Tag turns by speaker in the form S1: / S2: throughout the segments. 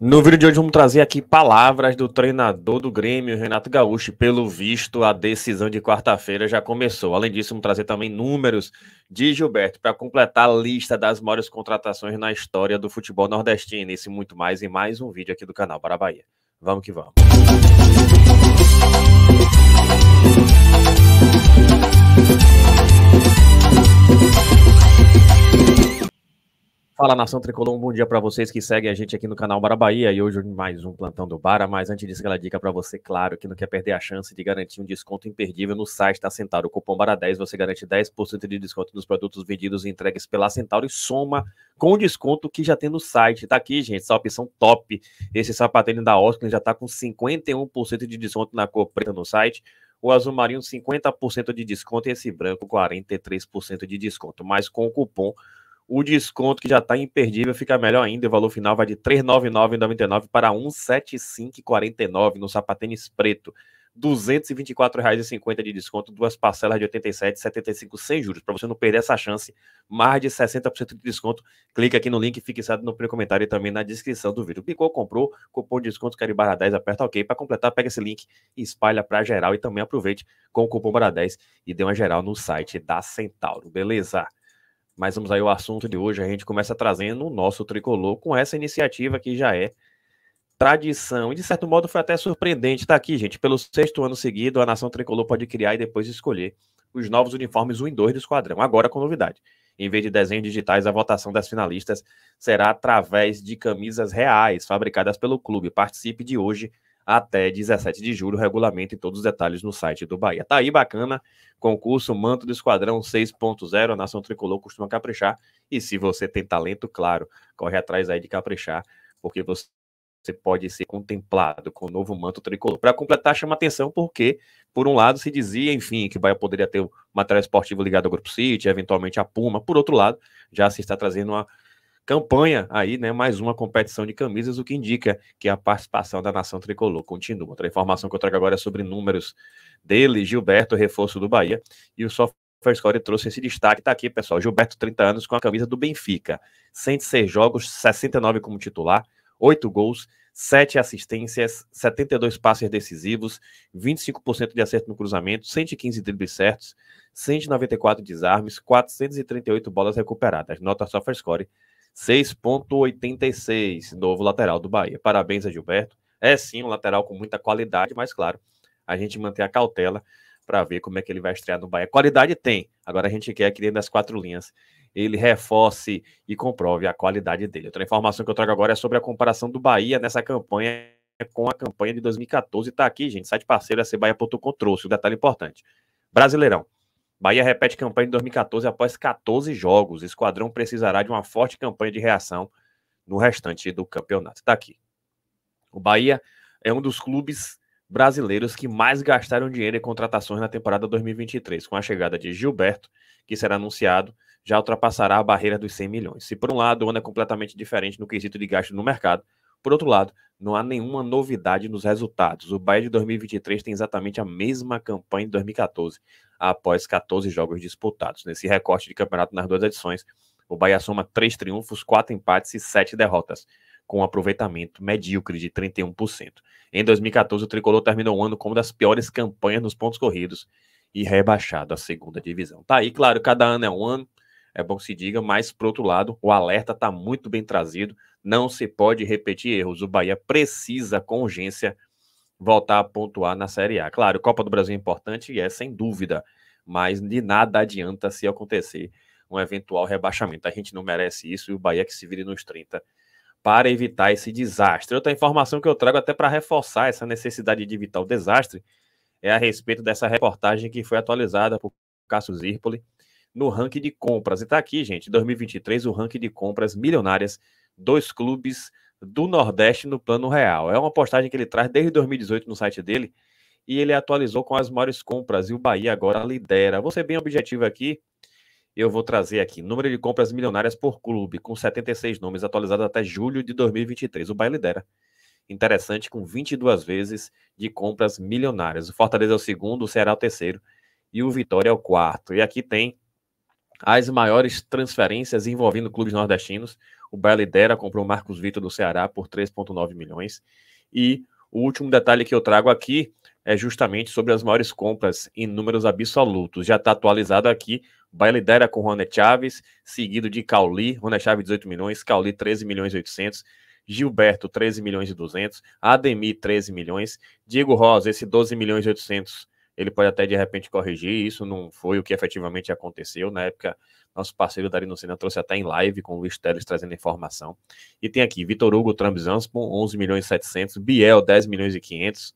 S1: No vídeo de hoje vamos trazer aqui palavras do treinador do Grêmio, Renato Gaúcho. Pelo visto, a decisão de quarta-feira já começou. Além disso, vamos trazer também números de Gilberto para completar a lista das maiores contratações na história do futebol nordestino. Esse muito mais em mais um vídeo aqui do canal para Bahia. Vamos que vamos. Fala nação tricolor, um bom dia para vocês que seguem a gente aqui no canal Bara Bahia e hoje mais um plantão do Bara. Mas antes disso, aquela dica para você, claro, que não quer perder a chance de garantir um desconto imperdível no site da Centauro. O cupom Bara 10 você garante 10% de desconto nos produtos vendidos e entregues pela Centauro e soma com o desconto que já tem no site. Tá aqui, gente, essa opção top. Esse sapateiro da Oscar já tá com 51% de desconto na cor preta no site o azul marinho 50% de desconto e esse branco 43% de desconto. Mas com o cupom o desconto que já está imperdível fica melhor ainda. O valor final vai de R$ 399,99 para R$ 175,49 no sapatênis preto. R$ 224,50 de desconto, duas parcelas de R$ 87,75 sem juros. Para você não perder essa chance, mais de 60% de desconto. Clica aqui no link fixado no primeiro comentário e também na descrição do vídeo. Picou, comprou, cupom de desconto barra 10, aperta OK. Para completar, pega esse link espalha para geral. E também aproveite com o cupom Bara 10 e dê uma geral no site da Centauro, beleza? Mas vamos aí ao assunto de hoje. A gente começa trazendo o nosso tricolor com essa iniciativa que já é tradição. E de certo modo foi até surpreendente estar aqui, gente. Pelo sexto ano seguido, a Nação Tricolor pode criar e depois escolher os novos uniformes 1 e 2 do esquadrão. Agora com novidade. Em vez de desenhos digitais, a votação das finalistas será através de camisas reais fabricadas pelo clube. Participe de hoje até 17 de julho. Regulamento e todos os detalhes no site do Bahia. Tá aí, bacana. Concurso Manto do Esquadrão 6.0. A Nação Tricolor costuma caprichar. E se você tem talento, claro, corre atrás aí de caprichar, porque você você pode ser contemplado com o novo manto tricolor. Para completar, chama atenção porque, por um lado, se dizia, enfim, que o Bahia poderia ter o material esportivo ligado ao Grupo City, eventualmente a Puma. Por outro lado, já se está trazendo uma campanha aí, né? Mais uma competição de camisas, o que indica que a participação da nação tricolor continua. Outra informação que eu trago agora é sobre números dele, Gilberto, reforço do Bahia, e o software Score trouxe esse destaque, tá aqui, pessoal. Gilberto, 30 anos, com a camisa do Benfica. 106 jogos, 69 como titular, 8 gols, 7 assistências, 72 passes decisivos, 25% de acerto no cruzamento, 115 dribles certos, 194 desarmes, 438 bolas recuperadas. Nota software Score 6,86, novo lateral do Bahia. Parabéns a Gilberto. É sim um lateral com muita qualidade, mas claro, a gente mantém a cautela para ver como é que ele vai estrear no Bahia. Qualidade tem, agora a gente quer que dentro das quatro linhas ele reforce e comprove a qualidade dele. Outra informação que eu trago agora é sobre a comparação do Bahia nessa campanha com a campanha de 2014. Está aqui, gente, site parceiro acbaia.com trouxe o um detalhe importante. Brasileirão, Bahia repete campanha de 2014 após 14 jogos. O esquadrão precisará de uma forte campanha de reação no restante do campeonato. Está aqui. O Bahia é um dos clubes brasileiros que mais gastaram dinheiro em contratações na temporada 2023. Com a chegada de Gilberto, que será anunciado, já ultrapassará a barreira dos 100 milhões. Se por um lado o ano é completamente diferente no quesito de gasto no mercado, por outro lado, não há nenhuma novidade nos resultados. O Bahia de 2023 tem exatamente a mesma campanha de 2014, após 14 jogos disputados. Nesse recorte de campeonato nas duas edições, o Bahia soma três triunfos, quatro empates e sete derrotas, com um aproveitamento medíocre de 31%. Em 2014, o Tricolor terminou o ano como uma das piores campanhas nos pontos corridos e rebaixado à segunda divisão. Tá aí, claro, cada ano é um ano, é bom que se diga, mas, por outro lado, o alerta está muito bem trazido, não se pode repetir erros. O Bahia precisa, com urgência, voltar a pontuar na Série A. Claro, Copa do Brasil é importante e é sem dúvida, mas de nada adianta se acontecer um eventual rebaixamento. A gente não merece isso e o Bahia que se vire nos 30 para evitar esse desastre. Outra informação que eu trago até para reforçar essa necessidade de evitar o desastre é a respeito dessa reportagem que foi atualizada por Cássio Zirpoli no ranking de compras. E está aqui, gente, 2023, o ranking de compras milionárias dos clubes do Nordeste no Plano Real. É uma postagem que ele traz desde 2018 no site dele e ele atualizou com as maiores compras e o Bahia agora lidera. Vou ser bem objetivo aqui. Eu vou trazer aqui número de compras milionárias por clube, com 76 nomes atualizados até julho de 2023. O Bahia lidera. Interessante, com 22 vezes de compras milionárias. O Fortaleza é o segundo, o Ceará é o terceiro e o Vitória é o quarto. E aqui tem as maiores transferências envolvendo clubes nordestinos. O Bahia lidera, comprou o Marcos Vitor do Ceará por 3,9 milhões. E o último detalhe que eu trago aqui é justamente sobre as maiores compras em números absolutos. Já está atualizado aqui. Bahia lidera com Rony Chaves, seguido de Cauli. Rony Chaves, 18 milhões. Cauli, 13 milhões e 800. Gilberto, 13 milhões e 200. Ademir, 13 milhões. Diego Rosa, esse 12 milhões e 800 ele pode até de repente corrigir, isso não foi o que efetivamente aconteceu. Na época, nosso parceiro Darino Senna trouxe até em live com o Luiz Teles trazendo informação. E tem aqui Vitor Hugo Trambzanspon, 11 milhões e 700, Biel, 10 milhões e 500.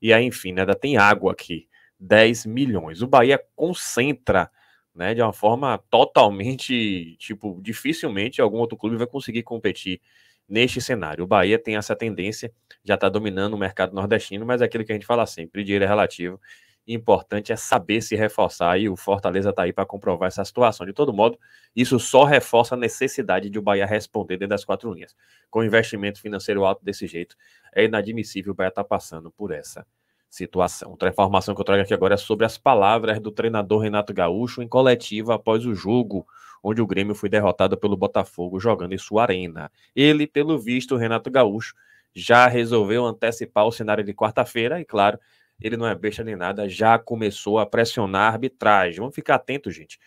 S1: E aí, enfim, né, ainda tem água aqui, 10 milhões. O Bahia concentra né, de uma forma totalmente, tipo, dificilmente algum outro clube vai conseguir competir neste cenário. O Bahia tem essa tendência, já está dominando o mercado nordestino, mas é aquilo que a gente fala sempre, dinheiro é relativo importante é saber se reforçar e o Fortaleza está aí para comprovar essa situação. De todo modo, isso só reforça a necessidade de o Bahia responder dentro das quatro linhas. Com investimento financeiro alto desse jeito, é inadmissível o Bahia estar tá passando por essa situação. Outra informação que eu trago aqui agora é sobre as palavras do treinador Renato Gaúcho em coletiva após o jogo, onde o Grêmio foi derrotado pelo Botafogo jogando em sua arena. Ele, pelo visto, Renato Gaúcho já resolveu antecipar o cenário de quarta-feira e, claro, ele não é besta nem nada, já começou a pressionar a arbitragem. Vamos ficar atento, gente,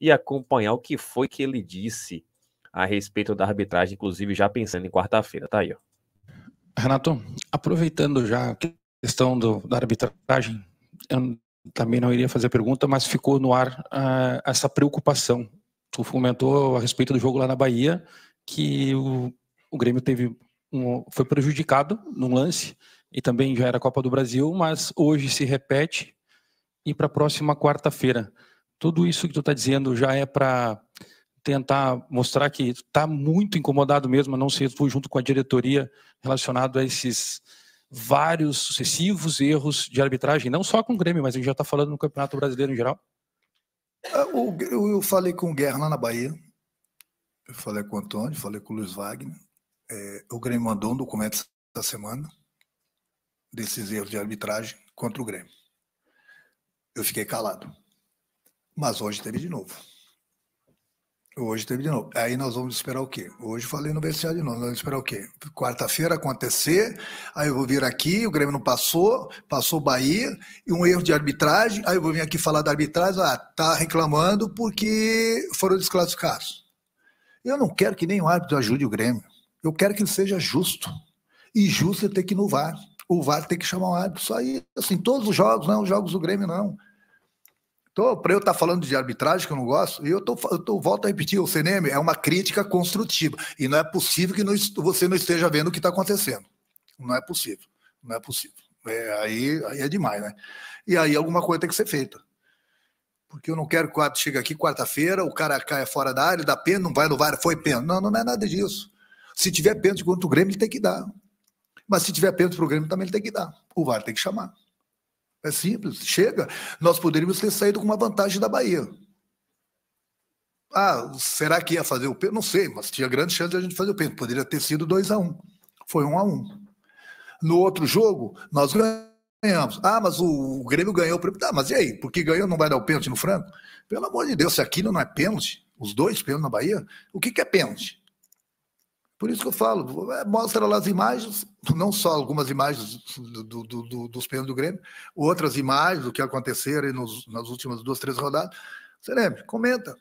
S1: e acompanhar o que foi que ele disse a respeito da arbitragem, inclusive já pensando em quarta-feira. Tá aí, ó. Renato, aproveitando já a questão do, da arbitragem, eu também não iria fazer pergunta, mas ficou no ar uh, essa preocupação. Tu comentou a respeito do jogo lá na Bahia, que o, o Grêmio teve um, foi prejudicado num lance e também já era Copa do Brasil, mas hoje se repete e para a próxima quarta-feira. Tudo isso que tu está dizendo já é para tentar mostrar que está muito incomodado mesmo a não ser junto com a diretoria relacionado a esses vários sucessivos erros de arbitragem, não só com o Grêmio, mas a gente já está falando no Campeonato Brasileiro em geral?
S2: Ah, eu falei com o Guerra lá na Bahia, eu falei com o Antônio, falei com o Luiz Wagner, é, o Grêmio mandou um documento essa semana, desses erros de arbitragem contra o Grêmio. Eu fiquei calado. Mas hoje teve de novo. Hoje teve de novo. Aí nós vamos esperar o quê? Hoje falei no vestiário de novo. Nós vamos esperar o quê? Quarta-feira acontecer, aí eu vou vir aqui, o Grêmio não passou, passou Bahia, e um erro de arbitragem, aí eu vou vir aqui falar da arbitragem, ah, tá reclamando porque foram desclassificados. Eu não quero que nenhum árbitro ajude o Grêmio. Eu quero que ele seja justo. E justo é ter que inovar o VAR tem que chamar um árbitro. Só isso, assim, todos os jogos, não os jogos do Grêmio, não. Então, para eu estar tá falando de arbitragem que eu não gosto, eu, tô, eu tô, volto a repetir, o CNM é uma crítica construtiva. E não é possível que não, você não esteja vendo o que está acontecendo. Não é possível. Não é possível. É, aí, aí é demais, né? E aí alguma coisa tem que ser feita porque eu não quero que o árbitro chegue aqui quarta-feira, o cara caia fora da área, dá pena, não vai no VAR, foi pena. Não, não é nada disso. Se tiver pênalti contra o Grêmio, ele tem que dar. Mas se tiver pênalti o Grêmio, também ele tem que dar. O VAR tem que chamar. É simples, chega. Nós poderíamos ter saído com uma vantagem da Bahia. Ah, será que ia fazer o pênalti? Não sei, mas tinha grande chance de a gente fazer o pênalti. Poderia ter sido 2 a 1 um. Foi 1 um a 1 um. No outro jogo, nós ganhamos. Ah, mas o, Grêmio ganhou. o Ah, mas e aí? Porque ganhou não vai dar o pênalti no Franco? Pelo amor de Deus, se aquilo não é pênalti, os dois pênaltis na Bahia, o que, que é pênalti? Por isso que eu falo, é, mostra lá as imagens, não só algumas imagens do, do, do, dos pênaltis do Grêmio, outras imagens do que aconteceram nos, nas últimas duas, três rodadas. Você lembra? Comenta.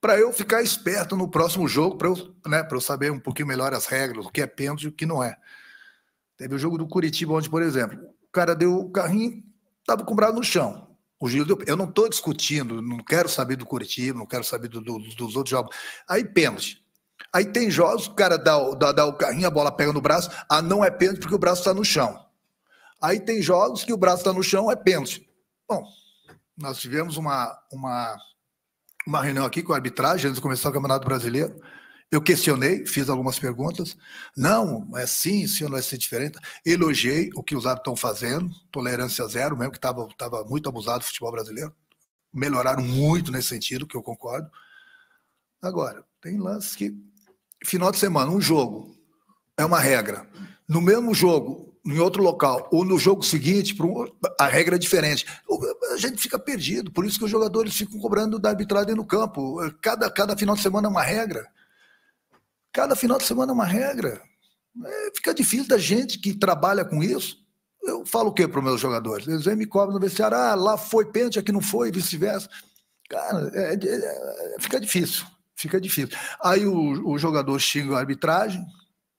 S2: Para eu ficar esperto no próximo jogo, para eu, né, eu saber um pouquinho melhor as regras, o que é pênalti e o que não é. Teve o jogo do Curitiba, onde, por exemplo, o cara deu o carrinho, estava com o braço no chão. O Gil deu, eu não estou discutindo, não quero saber do Curitiba, não quero saber do, do, dos outros jogos. Aí, pênalti. Aí tem jogos, o cara dá, dá, dá o carrinho, a bola pega no braço, ah, não é pênalti porque o braço está no chão. Aí tem jogos que o braço está no chão, é pênalti. Bom, nós tivemos uma, uma, uma reunião aqui com a arbitragem antes de começar o Campeonato Brasileiro. Eu questionei, fiz algumas perguntas. Não, é sim, sim, não vai é ser diferente. Elogiei o que os árbitros estão fazendo, tolerância zero, mesmo que estava tava muito abusado o futebol brasileiro. Melhoraram muito nesse sentido, que eu concordo. Agora, tem lances que. Final de semana, um jogo é uma regra. No mesmo jogo, em outro local, ou no jogo seguinte, a regra é diferente. A gente fica perdido, por isso que os jogadores ficam cobrando da arbitragem no campo. Cada, cada final de semana é uma regra. Cada final de semana é uma regra. É, fica difícil da gente que trabalha com isso. Eu falo o que para os meus jogadores? Eles vêm me cobram no vestiário, ah, lá foi pente aqui não foi, vice-versa. Cara, é, é, é fica difícil fica difícil. Aí o, o jogador xinga a arbitragem,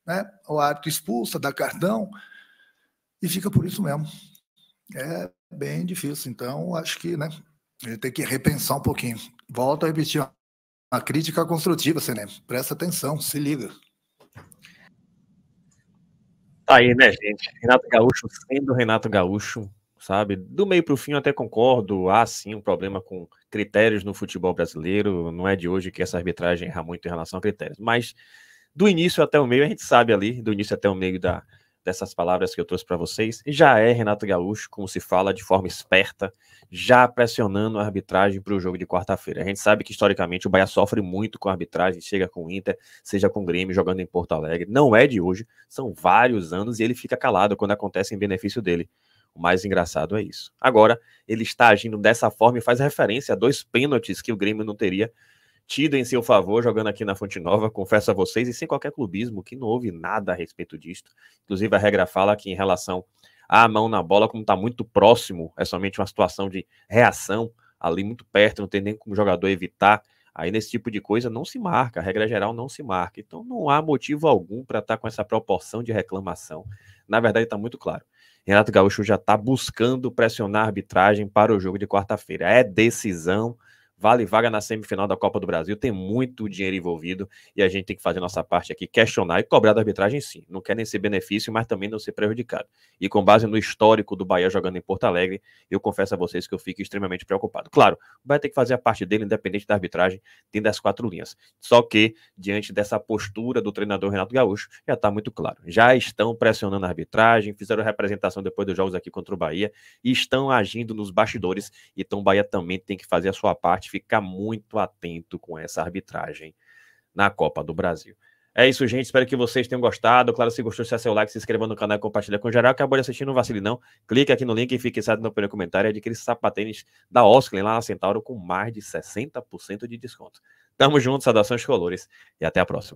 S2: né? o árbitro expulsa, dá cartão, e fica por isso mesmo. É bem difícil. Então, acho que né, ele tem que repensar um pouquinho. Volto a repetir uma crítica construtiva, você lembra Presta atenção, se liga.
S1: Tá aí, né, gente? Renato Gaúcho sendo Renato Gaúcho, sabe? Do meio para o fim eu até concordo, há sim um problema com critérios no futebol brasileiro, não é de hoje que essa arbitragem erra muito em relação a critérios, mas do início até o meio, a gente sabe ali, do início até o meio da, dessas palavras que eu trouxe para vocês, já é Renato Gaúcho, como se fala, de forma esperta, já pressionando a arbitragem para o jogo de quarta-feira. A gente sabe que, historicamente, o Bahia sofre muito com a arbitragem, chega com o Inter, seja com o Grêmio, jogando em Porto Alegre. Não é de hoje, são vários anos e ele fica calado quando acontece em benefício dele. O mais engraçado é isso. Agora, ele está agindo dessa forma e faz referência a dois pênaltis que o Grêmio não teria tido em seu favor jogando aqui na Fonte Nova, confesso a vocês, e sem qualquer clubismo, que não houve nada a respeito disto. Inclusive, a regra fala que em relação à mão na bola, como está muito próximo, é somente uma situação de reação ali muito perto, não tem nem como o jogador evitar. Aí nesse tipo de coisa não se marca, a regra geral não se marca. Então não há motivo algum para estar tá com essa proporção de reclamação. Na verdade, está muito claro. Renato Gaúcho já está buscando pressionar a arbitragem para o jogo de quarta-feira. É decisão vale vaga na semifinal da Copa do Brasil, tem muito dinheiro envolvido e a gente tem que fazer nossa parte aqui, questionar e cobrar da arbitragem sim. Não quer nem ser benefício, mas também não ser prejudicado. E com base no histórico do Bahia jogando em Porto Alegre, eu confesso a vocês que eu fico extremamente preocupado. Claro, o Bahia tem que fazer a parte dele, independente da arbitragem, dentro das quatro linhas. Só que, diante dessa postura do treinador Renato Gaúcho, já está muito claro. Já estão pressionando a arbitragem, fizeram representação depois dos jogos aqui contra o Bahia e estão agindo nos bastidores. Então, o Bahia também tem que fazer a sua parte esporte ficar muito atento com essa arbitragem na Copa do Brasil. É isso, gente. Espero que vocês tenham gostado. Claro, se gostou, deixa seu like, se inscreva no canal e compartilha com geral. Acabou de assistir, não vacile não. Clique aqui no link e fique sabendo pelo comentário. Adquire sapatênis da Osclen lá na Centauro com mais de 60% de desconto. Tamo junto, saudações colores e até a próxima.